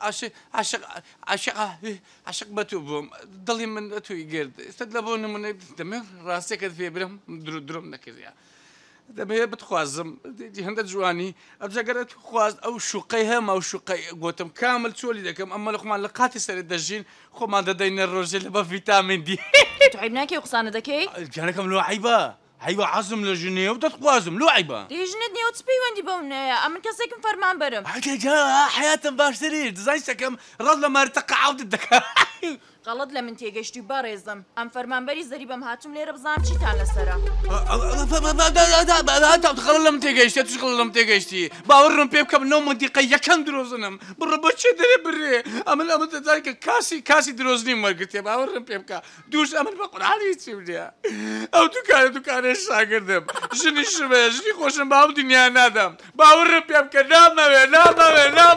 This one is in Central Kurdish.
عاشق عاشق عاشق عاشق بتوبهم ضلي من توي قرد استدلبون من دمي راسي كذا في برهم درو درو من كذا دمي بتخوازم هند جواني أبجعرت خواز أو شقيها ما أو شقي قوتم كامل تولي لكم أما لقمان لقاتي سر الدجين خو ما ددين الرجل بفيتامين دي تعبناكي وقصانا دكي جانا كم لو عيبه هيو عزم لە ژنێ و دەت خوازم لوعیبە دێژنت نێوت پەیوەندی بەو نەیە ئەمن کەسێکم فەرمان بەرم حیاتم باشتری دزای سەکەم ڕەت لە مارتەقعوت غەڵت لە من تێگەشتی بەڕێزم ئەم فەرمانبەری زەری بەم هاتم لێرە بزانام چیتان لەسرە خەڵ لەم تێگەشتی توش خڵ لەم تێگەشتی باوەڕم پێ بکەم نەوە دیقە یەکەم درۆزنم بڕ بەچێ دەرێ بڕێ ئەمن ئەمە دەدان کە کاسی کاسی درۆزنی مەرگتێ باوەڕم پێ بکە دووش ئەمن بە قڕانی چی بدێ ئەو دوکارە دوکارێ شاگردم ژنی شوێ ژنی خۆشم باو دنیا نادەم باوەڕم پێ بکە نامەوێ نامەوێ نامەوێ